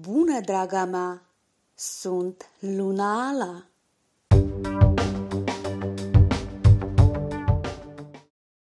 Bună, draga mea! Sunt Luna Ala!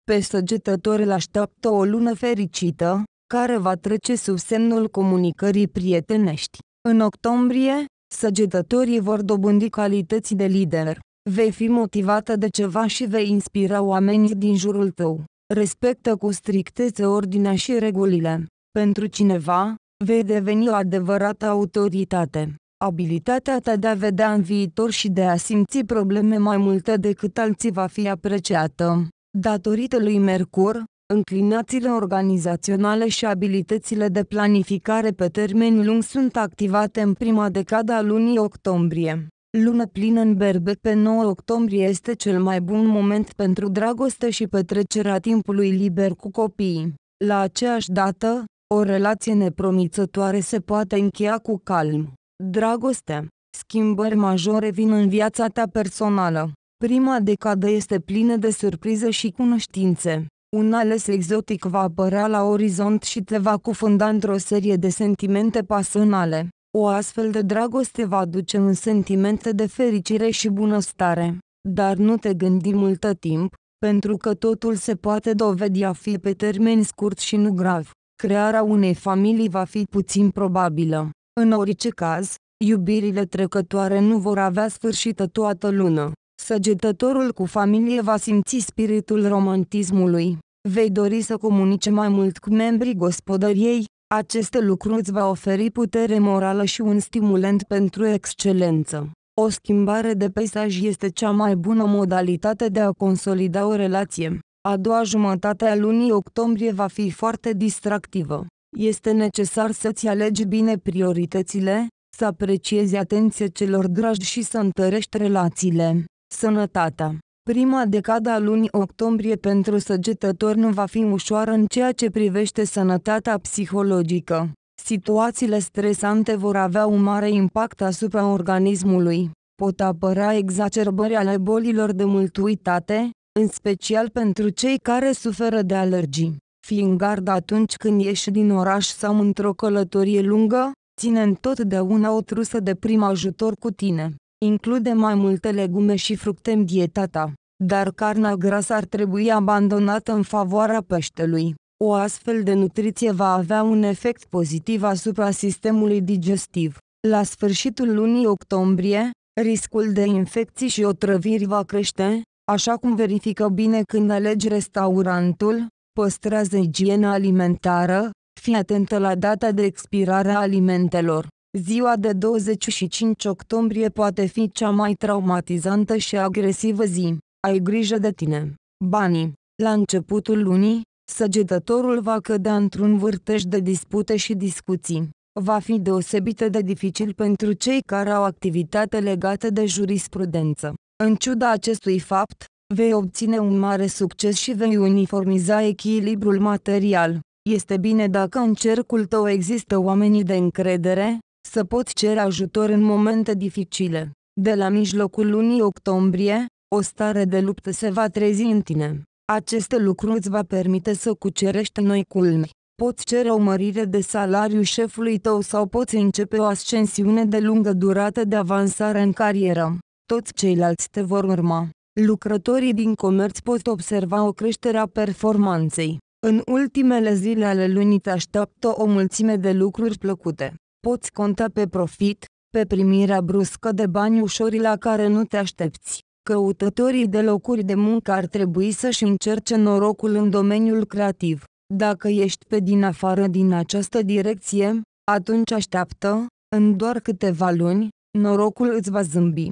Pe săgetător îl așteaptă o lună fericită, care va trece sub semnul comunicării prietenești. În octombrie, săgetătorii vor dobândi calități de lider. Vei fi motivată de ceva și vei inspira oamenii din jurul tău. Respectă cu strictețe ordinea și regulile. Pentru cineva, vei deveni o adevărată autoritate. Abilitatea ta de a vedea în viitor și de a simți probleme mai multe decât alții va fi apreciată. Datorită lui Mercur, înclinațiile organizaționale și abilitățile de planificare pe termen lung sunt activate în prima decadă a lunii octombrie. Lună plină în berbe pe 9 octombrie este cel mai bun moment pentru dragoste și petrecerea timpului liber cu copiii. La aceeași dată, o relație nepromițătoare se poate încheia cu calm. Dragoste. Schimbări majore vin în viața ta personală. Prima decadă este plină de surprize și cunoștințe. Un ales exotic va apărea la orizont și te va cufunda într-o serie de sentimente pasionale. O astfel de dragoste va duce în sentimente de fericire și bunăstare. Dar nu te gândi multă timp, pentru că totul se poate dovedi a fi pe termen scurt și nu grav crearea unei familii va fi puțin probabilă. În orice caz, iubirile trecătoare nu vor avea sfârșită toată lună. Săgetătorul cu familie va simți spiritul romantismului. Vei dori să comunice mai mult cu membrii gospodăriei, aceste lucruri îți va oferi putere morală și un stimulent pentru excelență. O schimbare de peisaj este cea mai bună modalitate de a consolida o relație. A doua jumătate a lunii octombrie va fi foarte distractivă. Este necesar să-ți alegi bine prioritățile, să apreciezi atenția celor dragi și să întărești relațiile. Sănătatea Prima decada a lunii octombrie pentru săgetător nu va fi ușoară în ceea ce privește sănătatea psihologică. Situațiile stresante vor avea un mare impact asupra organismului. Pot apărea exacerbări ale bolilor de multuitate, în special pentru cei care suferă de alergii. Fii în gard atunci când ieși din oraș sau într-o călătorie lungă, ține întotdeauna o trusă de prim ajutor cu tine. Include mai multe legume și fructe în dieta ta, dar carnea grasă ar trebui abandonată în favoarea peștelui. O astfel de nutriție va avea un efect pozitiv asupra sistemului digestiv. La sfârșitul lunii octombrie, riscul de infecții și otrăviri va crește, Așa cum verifică bine când alegi restaurantul, păstrează igiena alimentară, fii atentă la data de expirare a alimentelor. Ziua de 25 octombrie poate fi cea mai traumatizantă și agresivă zi. Ai grijă de tine. Banii. La începutul lunii, săgetătorul va cădea într-un vârtej de dispute și discuții. Va fi deosebit de dificil pentru cei care au activitate legată de jurisprudență. În ciuda acestui fapt, vei obține un mare succes și vei uniformiza echilibrul material. Este bine dacă în cercul tău există oamenii de încredere, să poți cere ajutor în momente dificile. De la mijlocul lunii octombrie, o stare de luptă se va trezi în tine. Acest lucru îți va permite să cucerești noi culmi. Poți cere o mărire de salariu șefului tău sau poți începe o ascensiune de lungă durată de avansare în carieră toți ceilalți te vor urma. Lucrătorii din comerț pot observa o creștere a performanței. În ultimele zile ale lunii te așteaptă o mulțime de lucruri plăcute. Poți conta pe profit, pe primirea bruscă de bani ușori la care nu te aștepți. Căutătorii de locuri de muncă ar trebui să-și încerce norocul în domeniul creativ. Dacă ești pe din afară din această direcție, atunci așteaptă, în doar câteva luni, norocul îți va zâmbi.